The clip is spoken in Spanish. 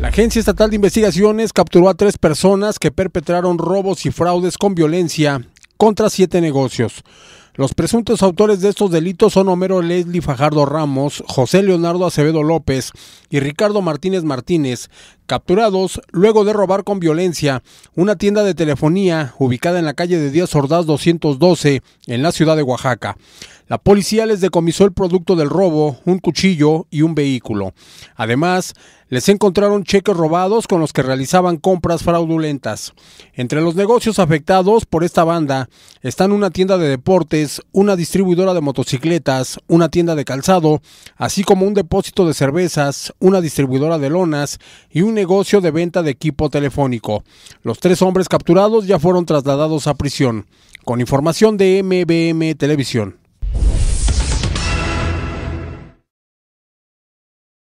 La Agencia Estatal de Investigaciones capturó a tres personas que perpetraron robos y fraudes con violencia contra siete negocios. Los presuntos autores de estos delitos son Homero Leslie Fajardo Ramos, José Leonardo Acevedo López y Ricardo Martínez Martínez, capturados luego de robar con violencia una tienda de telefonía ubicada en la calle de Díaz Ordaz 212 en la ciudad de Oaxaca. La policía les decomisó el producto del robo, un cuchillo y un vehículo. Además, les encontraron cheques robados con los que realizaban compras fraudulentas. Entre los negocios afectados por esta banda están una tienda de deportes, una distribuidora de motocicletas, una tienda de calzado, así como un depósito de cervezas, una distribuidora de lonas y un negocio de venta de equipo telefónico. Los tres hombres capturados ya fueron trasladados a prisión. Con información de MBM Televisión.